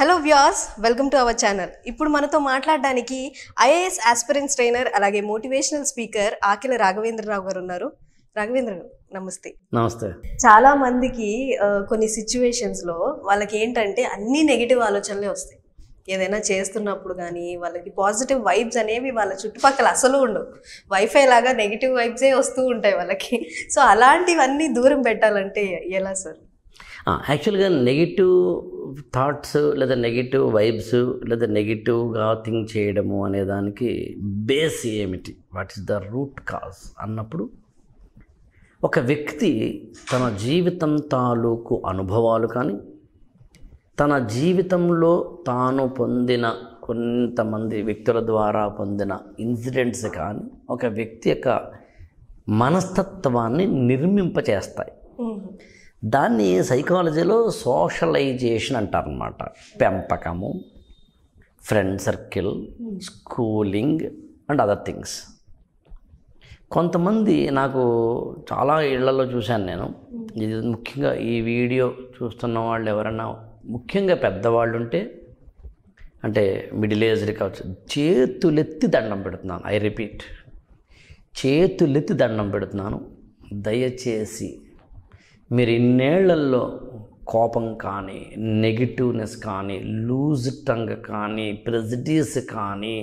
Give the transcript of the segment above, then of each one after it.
Hello Vyas welcome to our channel ఇప్పుడు మనతో మాట్లాడడానికి ఐఏఎస్ ఆస్పిరెన్స్ ట్రైనర్ అలాగే మోటివేషనల్ స్పీకర్ ఆకిల రాఘవేంద్రరావు గారు ఉన్నారు రాఘవేంద్ర నమస్తే నమస్తే చాలా మందికి కొన్ని సిచ్యువేషన్స్ లో వాళ్ళకి ఏంటంటే అన్ని నెగిటివ్ ఆలోచనలే వస్తాయి ఏదైనా చేస్తున్నప్పుడు కానీ వాళ్ళకి పాజిటివ్ వైబ్స్ అనేవి వాళ్ళ చుట్టుపక్కల అసలు ఉండవు వైఫై లాగా నెగిటివ్ వైబ్సే వస్తూ ఉంటాయి వాళ్ళకి సో అలాంటివన్నీ దూరం పెట్టాలంటే ఎలా సార్ యాక్చువల్గా నెగిటివ్ థాట్స్ లేదా నెగిటివ్ వైబ్స్ లేదా నెగిటివ్గా థింక్ చేయడము అనే దానికి బేస్ ఏమిటి what is the root cause అన్నప్పుడు ఒక వ్యక్తి తన జీవితం తాలూకు అనుభవాలు కానీ తన జీవితంలో తాను పొందిన కొంతమంది వ్యక్తుల ద్వారా పొందిన ఇన్సిడెంట్స్ కానీ ఒక వ్యక్తి యొక్క మనస్తత్వాన్ని నిర్మింపచేస్తాయి దాన్ని సైకాలజీలో సోషలైజేషన్ అంటారనమాట పెంపకము friend circle schooling and other things కొంతమంది నాకు చాలా ఇళ్లలో చూశాను నేను ఇది ముఖ్యంగా ఈ వీడియో చూస్తున్న వాళ్ళు ఎవరైనా ముఖ్యంగా పెద్దవాళ్ళు ఉంటే అంటే మిడిల్ ఏజ్డ్ కావచ్చు చేతులెత్తి దండం పెడుతున్నాను ఐ రిపీట్ చేతులెత్తి దండం పెడుతున్నాను దయచేసి మీరు ఇన్నేళ్లలో కోపం కానీ నెగిటివ్నెస్ కానీ లూజ్ టంగ్ కానీ ప్రెజిటీస్ కానీ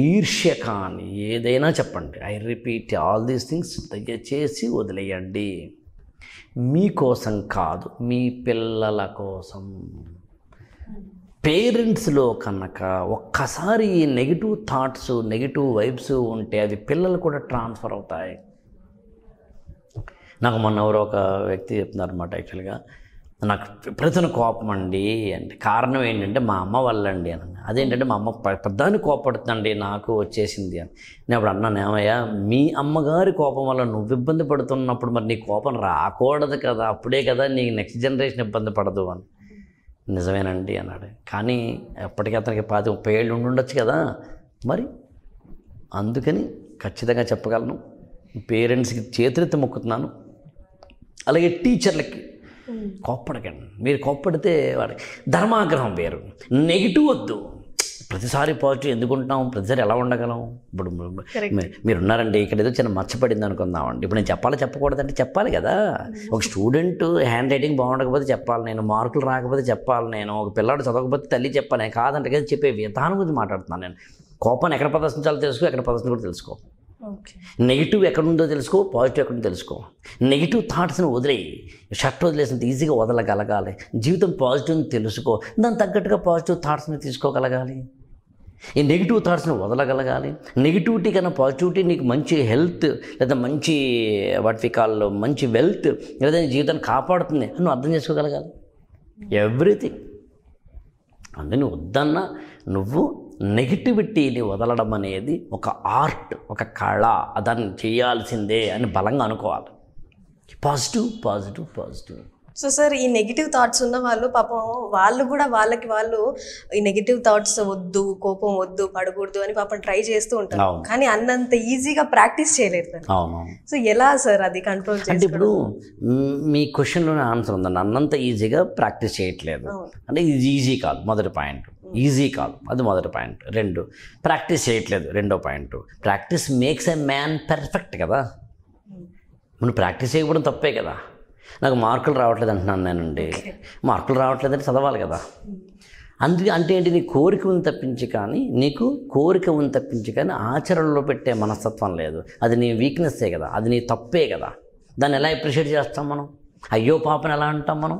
ఈర్ష్య కానీ ఏదైనా చెప్పండి I repeat all these things దయచేసి వదిలేయండి మీకోసం కాదు మీ పిల్లల కోసం పేరెంట్స్లో కనుక ఒక్కసారి ఈ నెగిటివ్ థాట్స్ నెగిటివ్ వైబ్స్ ఉంటే అది పిల్లలు కూడా ట్రాన్స్ఫర్ అవుతాయి నాకు మొన్న ఎవరో ఒక వ్యక్తి చెప్తున్నారనమాట యాక్చువల్గా నాకు విపరీతం కోపం అండి అంటే కారణం ఏంటంటే మా అమ్మ వాళ్ళండి అని అదేంటంటే మా అమ్మ పెద్దాన్ని కోపడుతుందండి నాకు వచ్చేసింది అని నేను అప్పుడు అన్నాను ఏమయ్యా మీ అమ్మగారి కోపం వల్ల నువ్వు ఇబ్బంది పడుతున్నప్పుడు మరి నీ కోపం రాకూడదు కదా అప్పుడే కదా నీ నెక్స్ట్ జనరేషన్ ఇబ్బంది పడదు అని నిజమేనండి అన్నాడు కానీ ఎప్పటికీ అతనికి పాతి ముప్పై ఏళ్ళు ఉండొచ్చు కదా మరి అందుకని ఖచ్చితంగా చెప్పగలను పేరెంట్స్కి చేతులెత్తి మొక్కుతున్నాను అలాగే టీచర్లకి కోప్పడకండి మీరు కోప్పడితే వాడికి ధర్మాగ్రహం వేరు నెగిటివ్ వద్దు ప్రతిసారి పాజిటివ్ ఎందుకుంటున్నాం ప్రతిసారి ఎలా ఉండగలం ఇప్పుడు మీరు ఉన్నారండి ఇక్కడ ఏదో చిన్న మచ్చపడింది అనుకుందామండి ఇప్పుడు నేను చెప్పాలి చెప్పకూడదంటే చెప్పాలి కదా ఒక స్టూడెంట్ హ్యాండ్ రైటింగ్ బాగుండకపోతే చెప్పాలి నేను మార్కులు రాకపోతే చెప్పాలి నేను ఒక పిల్లాడు చదవకపోతే తల్లి చెప్పాలి కాదంటే కదా చెప్పే విధానం గురించి మాట్లాడుతున్నాను నేను కోపాన్ని ఎక్కడ ప్రదర్శించాలో తెలుసుకో ఎక్కడ ప్రదర్శన కూడా తెలుసుకో నెగిటివ్ ఎక్కడుందో తెలుసుకో పాజిటివ్ ఎక్కడుందో తెలుసుకో నెగిటివ్ థాట్స్ని వదిలేయి షర్ట్ వదిలేసినంత ఈజీగా వదలగలగాలి జీవితం పాజిటివ్ని తెలుసుకో దానికి తగ్గట్టుగా పాజిటివ్ థాట్స్ని తీసుకోగలగాలి ఈ నెగిటివ్ థాట్స్ని వదలగలగాలి నెగిటివిటీ కన్నా పాజిటివిటీ నీకు మంచి హెల్త్ లేదా మంచి వాటి కాల్లో మంచి వెల్త్ లేదా నీ జీవితాన్ని కాపాడుతుంది నువ్వు అర్థం చేసుకోగలగాలి ఎవ్రీథింగ్ అందుకని వద్దన్నా నువ్వు నెగిటివిటీని వదలడం అనేది ఒక ఆర్ట్ ఒక కళ దాన్ని చేయాల్సిందే అని బలంగా అనుకోవాలి positive positive positive so sir ఈ నెగిటివ్ థాట్స్ ఉన్న వాళ్ళు పాపం వాళ్ళు కూడా వాళ్ళకి వాళ్ళు ఈ నెగిటివ్ థాట్స్ వద్దు కోపం వద్దు పడకూడదు అని పాపం ట్రై చేస్తూ ఉంటారు కానీ అన్నంత ఈజీగా ప్రాక్టీస్ చేయలేదు అవును సో ఎలా సార్ అది కంట్రోల్ అంటే ఇప్పుడు మీ క్వశ్చన్లోనే ఆన్సర్ ఉందండి అన్నంత ఈజీగా ప్రాక్టీస్ చేయట్లేదు అంటే ఇది ఈజీ కాదు మొదటి పాయింట్ ఈజీ కాదు అది మొదటి పాయింట్ రెండు ప్రాక్టీస్ చేయట్లేదు రెండో point practice makes a man perfect కదా మనం ప్రాక్టీస్ చేయకపోవడం తప్పే కదా నాకు మార్కులు రావట్లేదు అంటున్నాను నేనండి మార్కులు రావట్లేదంటే చదవాలి కదా అందుకే అంటే ఏంటి నీ కోరిక ఉంది తప్పించి కానీ నీకు కోరిక ఉంది తప్పించి కానీ ఆచరణలో పెట్టే మనస్తత్వం లేదు అది నీ వీక్నెస్సే కదా అది నీ తప్పే కదా దాన్ని ఎలా అప్రిషియేట్ చేస్తాం మనం అయ్యో పాపను ఎలా అంటాం మనం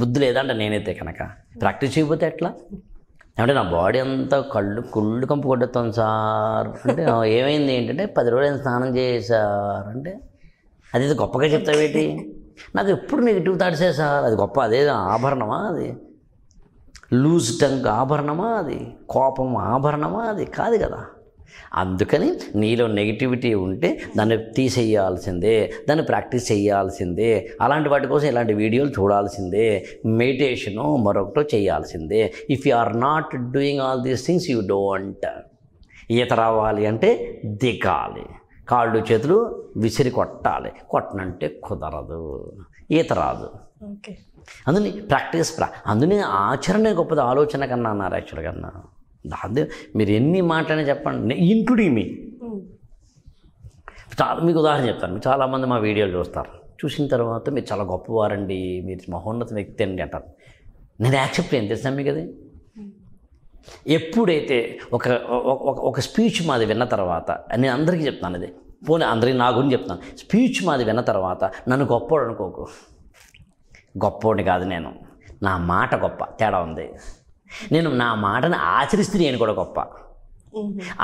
బుద్ధి లేదంట నేనైతే కనుక ప్రాక్టీస్ చేయకపోతే ఎట్లా అంటే నా బాడీ అంతా కళ్ళు కుళ్ళు కంపు కొట్టేస్తాం సార్ అంటే ఏమైంది ఏంటంటే పది రోజులు స్నానం చేశారు అంటే అది గొప్పగా చెప్తావేటి నాకు ఎప్పుడు నెగిటివ్ థాట్సే సార్ అది గొప్ప అదే ఆభరణమా అది లూజ్ టంక్ ఆభరణమా అది కోపం ఆభరణమా అది కాదు కదా అందుకని నీలో నెగిటివిటీ ఉంటే దాన్ని తీసేయాల్సిందే దాన్ని ప్రాక్టీస్ చేయాల్సిందే అలాంటి వాటి కోసం ఇలాంటి వీడియోలు చూడాల్సిందే మెడిటేషను మరొకటో చేయాల్సిందే if you are not doing all these things you don't ఈత రావాలి అంటే దిగాలి కాళ్ళు చేతులు విసిరి కొట్టాలి కొట్టనంటే కుదరదు ఈత రాదు అందుని ప్రాక్టీస్ ప్రా అందుని ఆచరణ గొప్పది ఆలోచన కన్నా అన్నారు యాక్చువల్గా అన్నారు నాది మీరు ఎన్ని మాటలనే చెప్పండి ఇంక్లూడింగ్ మీ చాలా మీకు ఉదాహరణ చెప్తాను మీరు చాలామంది మా వీడియోలు చూస్తారు చూసిన తర్వాత మీరు చాలా గొప్పవారండి మీరు మహోన్నత వ్యక్తి అండి అంటారు నేను యాక్సెప్ట్ ఏం తెలుసా మీకు అది hmm. ఎప్పుడైతే ఒక ఒక స్పీచ్ మాది విన్న తర్వాత నేను అందరికీ చెప్తాను అది పోనీ అందరికీ నా గురించి చెప్తాను స్పీచ్ మాది విన్న తర్వాత నన్ను గొప్పవాడు అనుకోకు గొప్పవాడిని కాదు నేను నా మాట గొప్ప తేడా ఉంది నేను నా మాటను ఆచరిస్తే నేను కూడా గొప్ప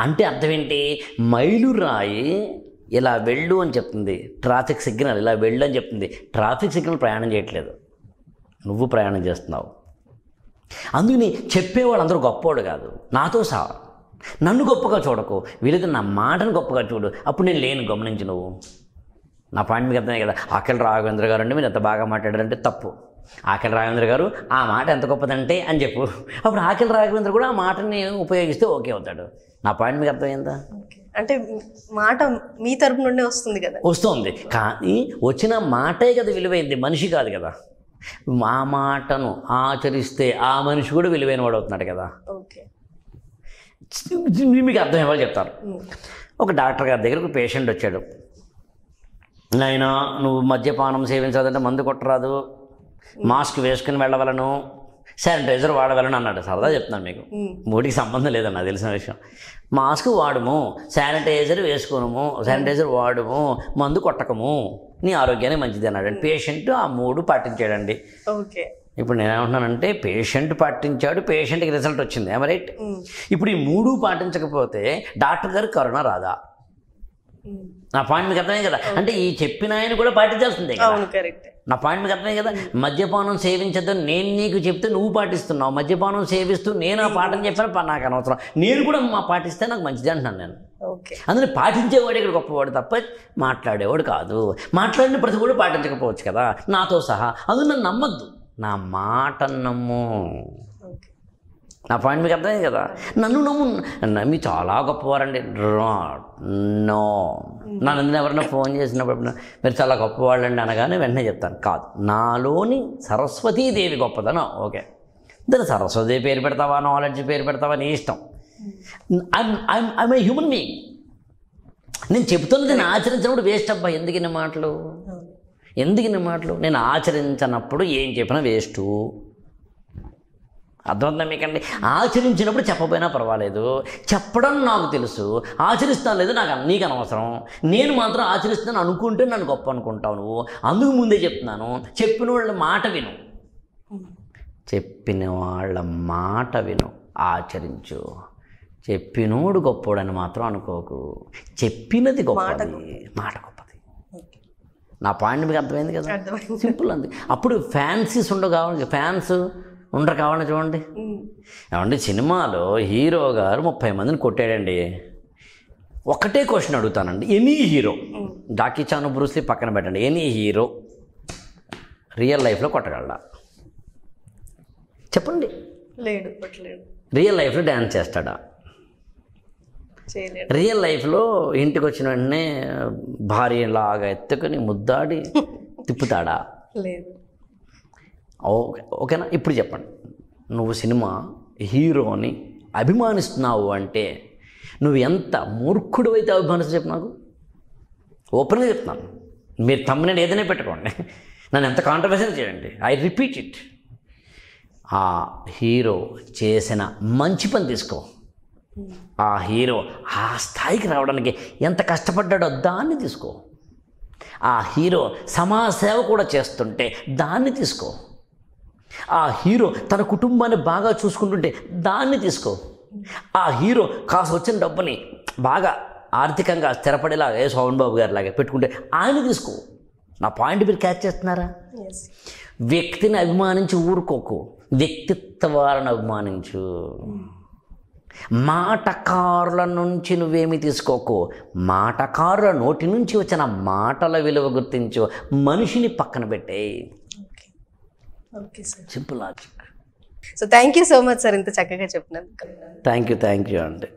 అంటే అర్థం ఏంటి రాయి ఇలా వెళ్ళు అని చెప్తుంది ట్రాఫిక్ సిగ్నల్ ఇలా వెళ్ళు అని చెప్తుంది ట్రాఫిక్ సిగ్నల్ ప్రయాణం చేయట్లేదు నువ్వు ప్రయాణం చేస్తున్నావు అందుకని చెప్పేవాడు అందరూ గొప్పవాడు కాదు నాతో సా నన్ను గొప్పగా చూడకు వీలైతే నా మాటను గొప్పగా చూడు అప్పుడు నేను లేను గమనించు నువ్వు నా పాయింట్ మీకు అర్థమే కదా ఆకలి రాఘవేంద్ర గారు అండి మీరు ఎంత బాగా మాట్లాడారంటే తప్పు ఆకలి రాఘవేంద్ర గారు ఆ మాట ఎంత గొప్పదంటే అని చెప్పు అప్పుడు ఆకలి రాఘవేంద్ర కూడా ఆ మాటని ఉపయోగిస్తే ఓకే అవుతాడు నా పాయింట్ మీకు అర్థమైందా అంటే మాట మీ తరపు నుండి వస్తుంది కదా వస్తుంది కానీ వచ్చిన మాటే కదా విలువైంది మనిషి కాదు కదా మా మాటను ఆచరిస్తే ఆ మనిషి కూడా విలువైన వాడు అవుతున్నాడు కదా ఓకే మీకు అర్థం ఇవ్వాలి చెప్తారు ఒక డాక్టర్ గారి దగ్గర ఒక పేషెంట్ వచ్చాడు నాయన నువ్వు మద్యపానం సేవించాలంటే మందు కొట్టరాదు మాస్క్ వేసుకుని వెళ్ళవలను శానిటైజర్ వాడవలను అన్నాడు సరదా చెప్తున్నాను మీకు మూడికి సంబంధం లేదన్న తెలిసిన విషయం మాస్క్ వాడము శానిటైజర్ వేసుకోనము శానిటైజర్ వాడము మందు కొట్టకము నీ ఆరోగ్యానికి మంచిది అన్నాడు పేషెంట్ ఆ మూడు పాటించాడండి ఓకే ఇప్పుడు నేను ఏమంటున్నానంటే పేషెంట్ పాటించాడు పేషెంట్కి రిజల్ట్ వచ్చింది ఏమరైట్ ఇప్పుడు ఈ మూడు పాటించకపోతే డాక్టర్ గారు కరోనా రాదా నా పాయింట్ మీకు అర్థమే కదా అంటే ఈ చెప్పిన ఆయన కూడా పాటించాల్సిందే అవును కరెక్ట్ నా పాయింట్ మీకు అర్థమే కదా మద్యపానం సేవించద్దు నేను నీకు చెప్తే నువ్వు పాటిస్తున్నావు మద్యపానం సేవిస్తూ నేను ఆ పాటని hmm. చెప్పాను నాకు అనవసరం నేను కూడా మా పాటిస్తే నాకు మంచిది అంటున్నాను నేను అందులో పాటించేవాడు ఇక్కడ గొప్పవాడు తప్ప మాట్లాడేవాడు కాదు మాట్లాడిన ప్రతి కూడా పాటించకపోవచ్చు కదా నాతో సహా అందులో నమ్మద్దు నా మాట నమ్ము నా పాయింట్ మీకు అర్థమైంది కదా నన్ను నమ్ము నమ్మి చాలా గొప్పవారండి నో నా నందుని ఎవరైనా ఫోన్ చేసినప్పుడు మీరు చాలా గొప్పవాళ్ళండి అనగానే వెంటనే చెప్తాను కాదు నాలోని సరస్వతీదేవి గొప్పదన ఓకే దాని సరస్వతి పేరు పెడతావా నాలెడ్జ్ పేరు పెడతావా నీ ఇష్టం I'm I'm I'm human being నేను చెబుతున్నది నేను ఆచరించినప్పుడు వేస్ట్ అబ్బా ఎందుకు మాటలు ఎందుకు మాటలు నేను ఆచరించినప్పుడు ఏం చెప్పినా వేస్టు అర్థమవుతుందా మీకండి ఆచరించినప్పుడు చెప్పపోయినా పర్వాలేదు చెప్పడం నాకు తెలుసు ఆచరిస్తాను లేదు నాకు నీకు అనవసరం నేను మాత్రం ఆచరిస్తాను అనుకుంటే నన్ను గొప్ప అనుకుంటావు నువ్వు అందుకు ముందే చెప్తున్నాను చెప్పిన వాళ్ళ మాట విను చెప్పిన వాళ్ళ మాట విను ఆచరించు చెప్పినోడు గొప్పోడని మాత్రం అనుకోకు చెప్పినది గొప్పది మాట గొప్పది నా పాయింట్ మీకు అర్థమైంది కదా సింపుల్ అంది అప్పుడు ఫ్యాన్సీస్ ఉండవు కావాలి ఫ్యాన్స్ ఉండరు కావాలని చూడండి ఏమండి సినిమాలో హీరో గారు ముప్పై మందిని కొట్టాడండి ఒకటే క్వశ్చన్ అడుగుతానండి any hero Jackie Chan Bruce Lee పక్కన పెట్టండి ఎనీ హీరో రియల్ లైఫ్లో కొట్టగలడా చెప్పండి లేడు రియల్ లైఫ్లో డ్యాన్స్ చేస్తాడా రియల్ లైఫ్లో ఇంటికి వచ్చిన వెంటనే భార్య లాగా ఎత్తుకుని ముద్దాడి తిప్పుతాడా లేదు ఓకే ఓకేనా ఇప్పుడు చెప్పండి నువ్వు సినిమా హీరోని అభిమానిస్తున్నావు అంటే నువ్వు ఎంత మూర్ఖుడు అయితే అభిమానిస్తా చెప్పు నాకు ఓపెన్గా చెప్తున్నాను మీరు నేను ఏదైనా పెట్టుకోండి నన్ను ఎంత కాంట్రవర్సీ చేయండి ఐ రిపీట్ ఇట్ ఆ హీరో చేసిన మంచి పని తీసుకో ఆ హీరో ఆ స్థాయికి రావడానికి ఎంత కష్టపడ్డాడో దాన్ని తీసుకో ఆ హీరో సమాజ సేవ కూడా చేస్తుంటే దాన్ని తీసుకో ఆ హీరో తన కుటుంబాన్ని బాగా చూసుకుంటుంటే దాన్ని తీసుకో ఆ హీరో కాస్త వచ్చిన డబ్బుని బాగా ఆర్థికంగా స్థిరపడేలా ఏ బాబు గారి లాగా పెట్టుకుంటే ఆయన తీసుకో నా పాయింట్ మీరు క్యాచ్ చేస్తున్నారా వ్యక్తిని అభిమానించి ఊరుకోకు వ్యక్తిత్వాలను అభిమానించు మాటకారుల నుంచి నువ్వేమి తీసుకోకు మాటకారుల నోటి నుంచి వచ్చిన మాటల విలువ గుర్తించు మనిషిని పక్కన పెట్టేయి okay sir simple logic so thank you so much sir ఇంత చక్కగా చెప్పినందుకు థ్యాంక్ యూ థ్యాంక్ యూ అండి